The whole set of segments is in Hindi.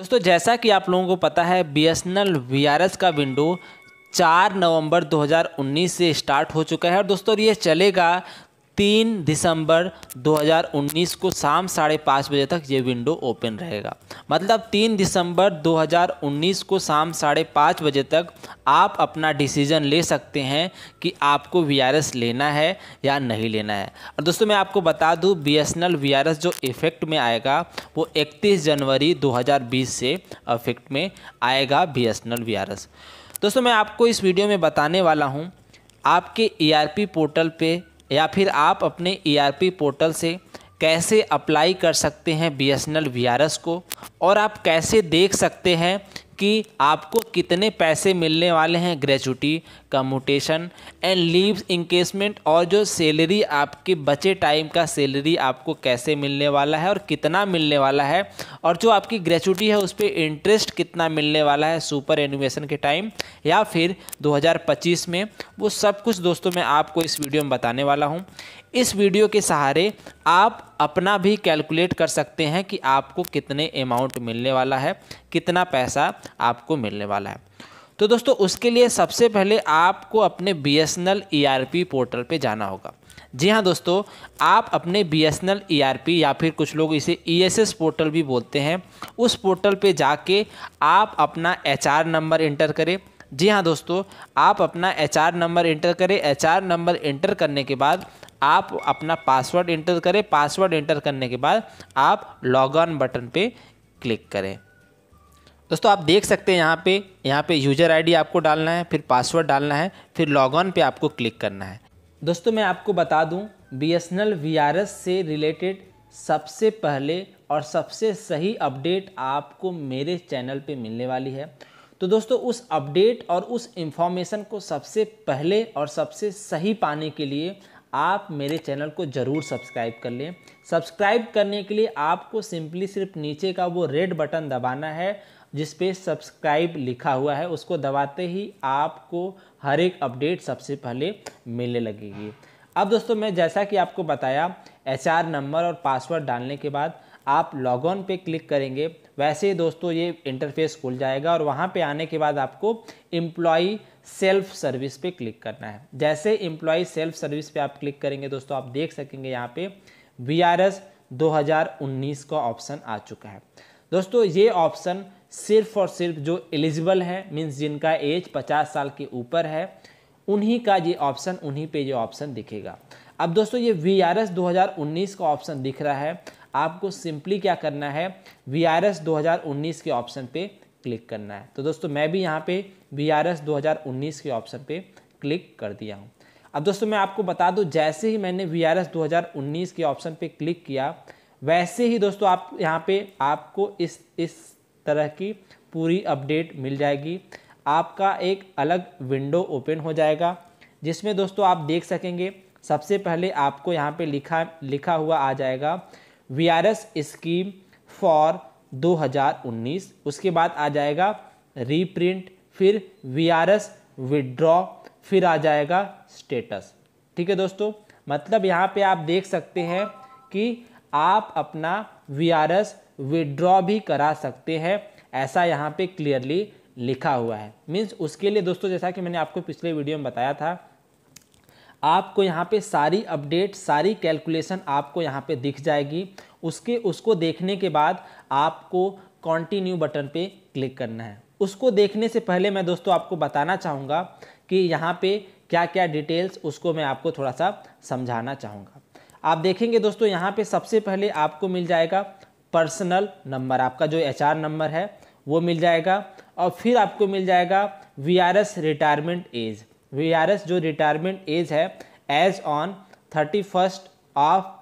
दोस्तों जैसा कि आप लोगों को पता है बी एस का विंडो चार नवंबर 2019 से स्टार्ट हो चुका है और दोस्तों ये चलेगा तीन दिसंबर 2019 को शाम साढ़े पाँच बजे तक ये विंडो ओपन रहेगा मतलब तीन दिसंबर 2019 को शाम साढ़े पाँच बजे तक आप अपना डिसीजन ले सकते हैं कि आपको वी लेना है या नहीं लेना है और दोस्तों मैं आपको बता दूं बी एस जो इफ़ेक्ट में आएगा वो 31 जनवरी 2020 से इफ़ेक्ट में आएगा बी एस दोस्तों मैं आपको इस वीडियो में बताने वाला हूँ आपके ई e पोर्टल पे या फिर आप अपने ईआरपी e पोर्टल से कैसे अप्लाई कर सकते हैं बी एस को और आप कैसे देख सकते हैं कि आपको कितने पैसे मिलने वाले हैं ग्रेचुटी मोटेशन एंड लीव इंकेसमेंट और जो सैलरी आपके बचे टाइम का सैलरी आपको कैसे मिलने वाला है और कितना मिलने वाला है और जो आपकी ग्रेचुटी है उस पर इंटरेस्ट कितना मिलने वाला है सुपर एनुवेशन के टाइम या फिर 2025 में वो सब कुछ दोस्तों मैं आपको इस वीडियो में बताने वाला हूँ इस वीडियो के सहारे आप अपना भी कैलकुलेट कर सकते हैं कि आपको कितने अमाउंट मिलने वाला है कितना पैसा आपको मिलने वाला है तो दोस्तों उसके लिए सबसे पहले आपको अपने बी एस एन पोर्टल पर जाना होगा जी हाँ दोस्तों आप अपने बी एस एन या फिर कुछ लोग इसे ई एस एस पोर्टल भी बोलते हैं उस पोर्टल पे जाके आप अपना एच आर नंबर इंटर करें जी हाँ दोस्तों आप अपना एच आर नंबर इंटर करें एच आर नंबर इंटर करने के बाद आप अपना पासवर्ड इंटर करें पासवर्ड इंटर करने के बाद आप लॉग ऑन बटन पे क्लिक करें दोस्तों आप देख सकते हैं यहाँ पे यहाँ पे यूजर आईडी आपको डालना है फिर पासवर्ड डालना है फिर लॉगऑन पे आपको क्लिक करना है दोस्तों मैं आपको बता दूँ बी एस से रिलेटेड सबसे पहले और सबसे सही अपडेट आपको मेरे चैनल पर मिलने वाली है तो दोस्तों उस अपडेट और उस इंफॉर्मेशन को सबसे पहले और सबसे सही पाने के लिए आप मेरे चैनल को ज़रूर सब्सक्राइब कर लें सब्सक्राइब करने के लिए आपको सिंपली सिर्फ नीचे का वो रेड बटन दबाना है जिस पे सब्सक्राइब लिखा हुआ है उसको दबाते ही आपको हर एक अपडेट सबसे पहले मिलने लगेगी अब दोस्तों मैं जैसा कि आपको बताया एच नंबर और पासवर्ड डालने के बाद आप लॉग ऑन पे क्लिक करेंगे वैसे दोस्तों ये इंटरफेस खुल जाएगा और वहाँ पे आने के बाद आपको एम्प्लॉई सेल्फ सर्विस पे क्लिक करना है जैसे एम्प्लॉई सेल्फ सर्विस पे आप क्लिक करेंगे दोस्तों आप देख सकेंगे यहाँ पे वी आर एस 2019 का ऑप्शन आ चुका है दोस्तों ये ऑप्शन सिर्फ और सिर्फ जो एलिजिबल है मीन्स जिनका एज 50 साल के ऊपर है उन्हीं का ये ऑप्शन उन्हीं पे ये ऑप्शन दिखेगा अब दोस्तों ये वी आर एस का ऑप्शन दिख रहा है आपको सिंपली क्या करना है वी आर एस के ऑप्शन पे क्लिक करना है तो दोस्तों मैं भी यहाँ पे वी आर एस के ऑप्शन पे क्लिक कर दिया हूँ अब दोस्तों मैं आपको बता दूँ जैसे ही मैंने वी आर एस के ऑप्शन पे क्लिक किया वैसे ही दोस्तों आप यहाँ पे आपको इस इस तरह की पूरी अपडेट मिल जाएगी आपका एक अलग विंडो ओपन हो जाएगा जिसमें दोस्तों आप देख सकेंगे सबसे पहले आपको यहाँ पे लिखा लिखा हुआ आ जाएगा V R S scheme for 2019 उसके बाद आ जाएगा रीप्रिंट फिर वी आर एस विड्रॉ फिर आ जाएगा स्टेटस ठीक है दोस्तों मतलब यहाँ पे आप देख सकते हैं कि आप अपना वी आर एस विड्रॉ भी करा सकते हैं ऐसा यहाँ पे क्लियरली लिखा हुआ है मीन्स उसके लिए दोस्तों जैसा कि मैंने आपको पिछले वीडियो में बताया था आपको यहाँ पे सारी अपडेट सारी कैलकुलेशन आपको यहाँ पे दिख जाएगी उसके उसको देखने के बाद आपको कॉन्टिन्यू बटन पे क्लिक करना है उसको देखने से पहले मैं दोस्तों आपको बताना चाहूँगा कि यहाँ पे क्या क्या डिटेल्स उसको मैं आपको थोड़ा सा समझाना चाहूँगा आप देखेंगे दोस्तों यहाँ पे सबसे पहले आपको मिल जाएगा पर्सनल नंबर आपका जो एच नंबर है वो मिल जाएगा और फिर आपको मिल जाएगा V R S retirement age V R S जो रिटायरमेंट एज है age on thirty first of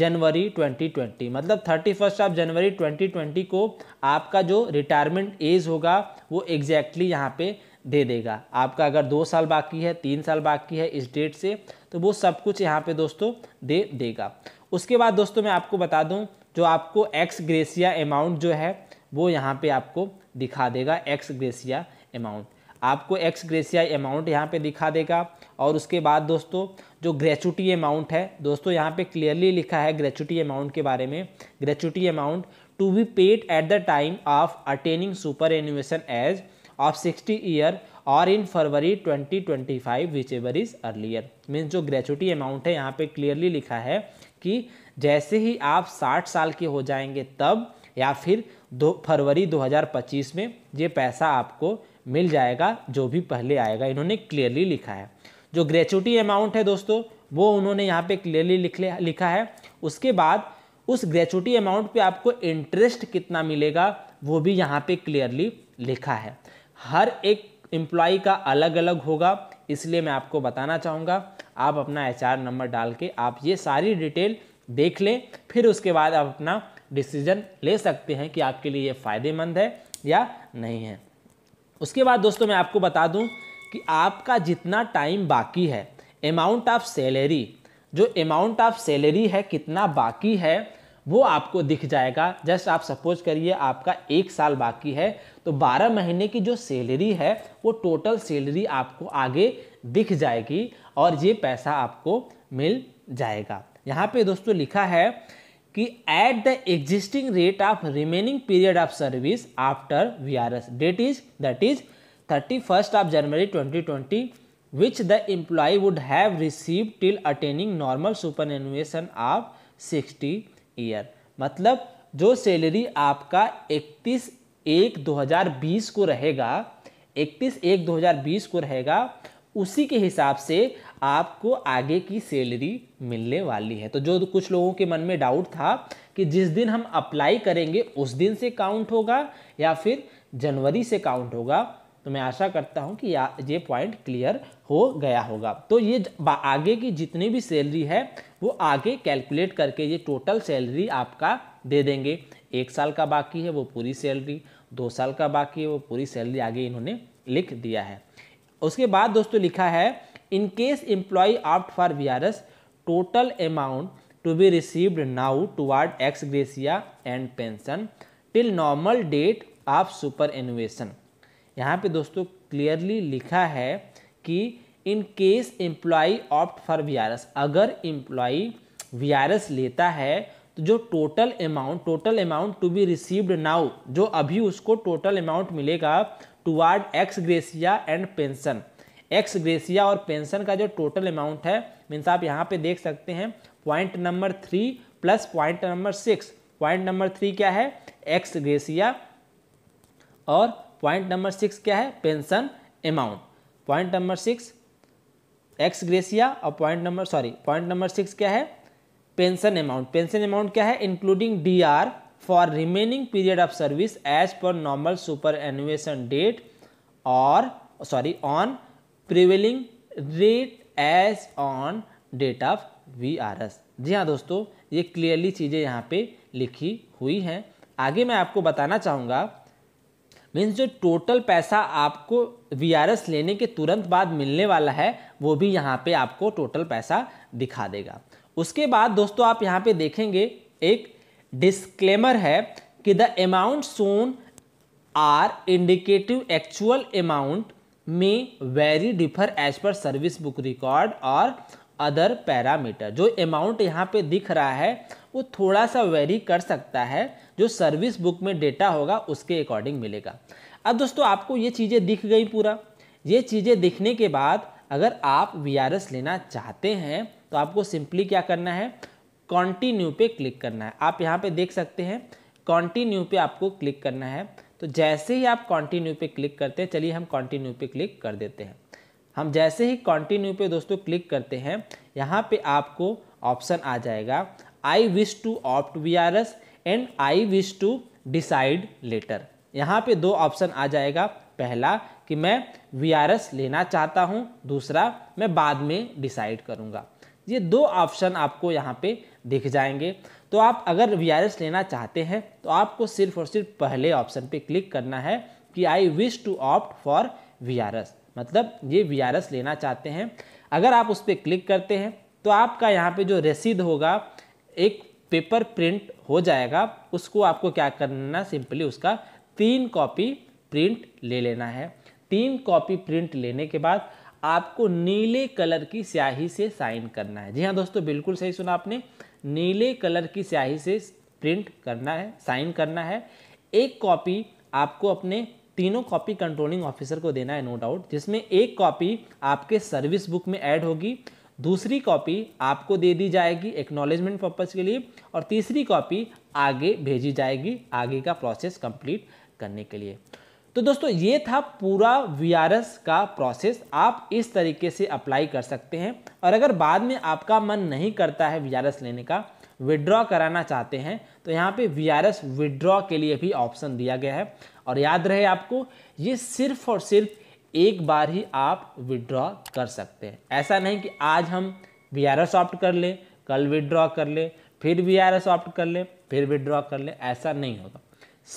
January 2020 मतलब थर्टी फर्स्ट ऑफ जनवरी 2020 को आपका जो रिटायरमेंट एज होगा वो एग्जैक्टली यहाँ पे दे देगा आपका अगर दो साल बाकी है तीन साल बाकी है इस डेट से तो वो सब कुछ यहाँ पे दोस्तों दे देगा उसके बाद दोस्तों मैं आपको बता दूँ जो आपको एक्स ग्रेसिया अमाउंट जो है वो यहाँ पे आपको दिखा देगा एक्स ग्रेसिया अमाउंट आपको एक्स ग्रेसिया अमाउंट यहाँ पे दिखा देगा और उसके बाद दोस्तों जो ग्रेचुटी अमाउंट है दोस्तों यहाँ पे क्लियरली लिखा है ग्रेचुटी अमाउंट के बारे में gratuity amount to be paid at the time of attaining superannuation age of sixty year और in February 2025 whichever is earlier means जो ग्रेचुटी अमाउंट है यहाँ पे क्लियरली लिखा है कि जैसे ही आप 60 साल के हो जाएंगे तब या फिर दो फरवरी 2025 में ये पैसा आपको मिल जाएगा जो भी पहले आएगा इन्होंने क्लियरली लिखा है जो ग्रेचुटी अमाउंट है दोस्तों वो उन्होंने यहाँ पे क्लियरली लिख लिखा है उसके बाद उस ग्रेचुटी अमाउंट पे आपको इंटरेस्ट कितना मिलेगा वो भी यहाँ पे क्लियरली लिखा है हर एक एम्प्लॉय का अलग अलग होगा इसलिए मैं आपको बताना चाहूँगा आप अपना एच नंबर डाल के आप ये सारी डिटेल देख लें फिर उसके बाद आप अपना डिसीजन ले सकते हैं कि आपके लिए ये फ़ायदेमंद है या नहीं है उसके बाद दोस्तों मैं आपको बता दूं कि आपका जितना टाइम बाकी है अमाउंट ऑफ सैलरी जो अमाउंट ऑफ सैलरी है कितना बाकी है वो आपको दिख जाएगा जस्ट आप सपोज करिए आपका एक साल बाकी है तो 12 महीने की जो सैलरी है वो टोटल सैलरी आपको आगे दिख जाएगी और ये पैसा आपको मिल जाएगा यहाँ पे दोस्तों लिखा है कि at the existing rate of remaining period of service after V R S date is that is thirty first of January twenty twenty which the employee would have receive till attaining normal superannuation of sixty year मतलब जो सैलरी आपका इकतीस एक 2020 को रहेगा इकतीस एक 2020 को रहेगा उसी के हिसाब से आपको आगे की सैलरी मिलने वाली है तो जो कुछ लोगों के मन में डाउट था कि जिस दिन हम अप्लाई करेंगे उस दिन से काउंट होगा या फिर जनवरी से काउंट होगा तो मैं आशा करता हूं कि ये पॉइंट क्लियर हो गया होगा तो ये आगे की जितनी भी सैलरी है वो आगे कैलकुलेट करके ये टोटल सैलरी आपका दे देंगे एक साल का बाकी है वो पूरी सैलरी दो साल का बाकी है वो पूरी सैलरी आगे इन्होंने लिख दिया है उसके बाद दोस्तों लिखा है in case employee opt for V R S total amount to be received now toward ex gratia and pension till normal date of superannuation यहाँ पे दोस्तों क्लियरली लिखा है कि in case employee opt for V R S अगर एम्प्लॉय वी आर एस लेता है तो जो total amount total amount to be received now जो अभी उसको टोटल अमाउंट मिलेगा toward ex gratia and pension ex gratia और पेंशन का जो टोटल अमाउंट है मीन्स आप यहाँ पे देख सकते हैं point number three plus point number six point number three क्या है एक्स ग्रेसिया और पॉइंट नंबर सिक्स क्या है pension amount point number six ex gratia और point number sorry point number six क्या है पेंशन अमाउंट पेंशन अमाउंट क्या है including D R for remaining period of service as per normal superannuation date और sorry on prevailing rate as on date of we R S जी हाँ दोस्तों ये क्लियरली चीज़ें यहाँ पे लिखी हुई हैं आगे मैं आपको बताना चाहूँगा मीन्स जो टोटल पैसा आपको वी आर एस लेने के तुरंत बाद मिलने वाला है वो भी यहाँ पे आपको टोटल पैसा दिखा देगा उसके बाद दोस्तों आप यहाँ पे देखेंगे एक डिस्क्लेमर है कि the amount shown are indicative actual amount may vary differ as per service book record और अदर पैरामीटर जो अमाउंट यहाँ पे दिख रहा है वो थोड़ा सा वेरी कर सकता है जो सर्विस बुक में डेटा होगा उसके अकॉर्डिंग मिलेगा अब दोस्तों आपको ये चीज़ें दिख गई पूरा ये चीज़ें दिखने के बाद अगर आप वी लेना चाहते हैं तो आपको सिंपली क्या करना है कॉन्टिन्यू पे क्लिक करना है आप यहाँ पे देख सकते हैं कॉन्टिन्यू पे आपको क्लिक करना है तो जैसे ही आप कॉन्टिन्यू पे क्लिक करते हैं चलिए हम कॉन्टिन्यू पे क्लिक कर देते हैं हम जैसे ही कॉन्टिन्यू पे दोस्तों क्लिक करते हैं यहाँ पे आपको ऑप्शन आ जाएगा I wish to opt V R S and I wish to decide later यहाँ पे दो ऑप्शन आ जाएगा पहला कि मैं वी आर एस लेना चाहता हूँ दूसरा मैं बाद में डिसाइड करूँगा ये दो ऑप्शन आपको यहाँ पे दिख जाएंगे तो आप अगर वी लेना चाहते हैं तो आपको सिर्फ और सिर्फ पहले ऑप्शन पे क्लिक करना है कि I wish to opt for V मतलब ये वी लेना चाहते हैं अगर आप उस पर क्लिक करते हैं तो आपका यहाँ पे जो रसीद होगा एक पेपर प्रिंट हो जाएगा उसको आपको क्या करना सिंपली उसका तीन कॉपी प्रिंट ले लेना है तीन कॉपी प्रिंट लेने के बाद आपको नीले कलर की स्याही से साइन करना है जी हाँ दोस्तों बिल्कुल सही सुना आपने नीले कलर की स्याही से प्रिंट करना है साइन करना है एक कॉपी आपको अपने तीनों कॉपी कंट्रोलिंग ऑफिसर को देना है नो डाउट जिसमें एक कॉपी आपके सर्विस बुक में ऐड होगी दूसरी कॉपी आपको दे दी जाएगी एक्नॉलेजमेंट पर्पज़ के लिए और तीसरी कॉपी आगे भेजी जाएगी आगे का प्रोसेस कंप्लीट करने के लिए तो दोस्तों ये था पूरा वी का प्रोसेस आप इस तरीके से अप्लाई कर सकते हैं और अगर बाद में आपका मन नहीं करता है वी लेने का विड्रॉ कराना चाहते हैं तो यहाँ पे वी आर विड्रॉ के लिए भी ऑप्शन दिया गया है और याद रहे आपको ये सिर्फ और सिर्फ एक बार ही आप विड्रॉ कर सकते हैं ऐसा नहीं कि आज हम वी आर ऑप्ट कर लें कल विड्रॉ कर लें फिर वी आर ऑप्ट कर लें फिर विड्रॉ कर लें ऐसा नहीं होगा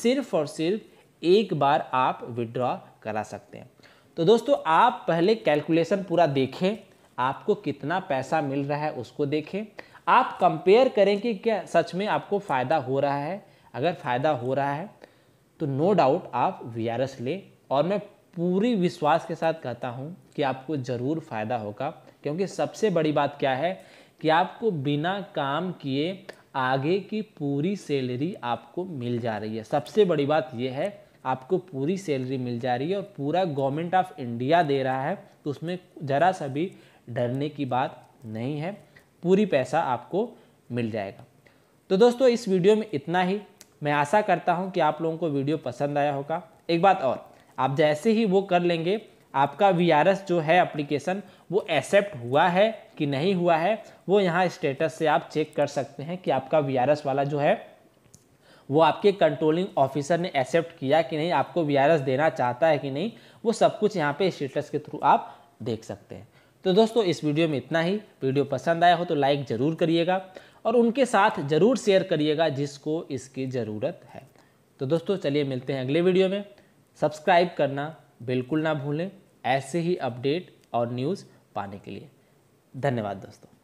सिर्फ और सिर्फ एक बार आप विड्रॉ करा सकते हैं तो दोस्तों आप पहले कैलकुलेशन पूरा देखें आपको कितना पैसा मिल रहा है उसको देखें आप कंपेयर करें कि क्या सच में आपको फ़ायदा हो रहा है अगर फ़ायदा हो रहा है तो नो डाउट आप वी लें और मैं पूरी विश्वास के साथ कहता हूँ कि आपको ज़रूर फ़ायदा होगा क्योंकि सबसे बड़ी बात क्या है कि आपको बिना काम किए आगे की पूरी सैलरी आपको मिल जा रही है सबसे बड़ी बात यह है आपको पूरी सैलरी मिल जा रही है और पूरा गवर्नमेंट ऑफ इंडिया दे रहा है तो उसमें ज़रा सा भी डरने की बात नहीं है पूरी पैसा आपको मिल जाएगा तो दोस्तों इस वीडियो में इतना ही मैं आशा करता हूं कि आप लोगों को वीडियो पसंद आया होगा एक बात और आप जैसे ही वो कर लेंगे आपका वी जो है एप्लीकेशन वो एक्सेप्ट हुआ है कि नहीं हुआ है वो यहाँ स्टेटस से आप चेक कर सकते हैं कि आपका वी वाला जो है वो आपके कंट्रोलिंग ऑफिसर ने एक्सेप्ट किया कि नहीं आपको वी देना चाहता है कि नहीं वो सब कुछ यहाँ पे स्टेटस के थ्रू आप देख सकते हैं तो दोस्तों इस वीडियो में इतना ही वीडियो पसंद आया हो तो लाइक ज़रूर करिएगा और उनके साथ ज़रूर शेयर करिएगा जिसको इसकी ज़रूरत है तो दोस्तों चलिए मिलते हैं अगले वीडियो में सब्सक्राइब करना बिल्कुल ना भूलें ऐसे ही अपडेट और न्यूज़ पाने के लिए धन्यवाद दोस्तों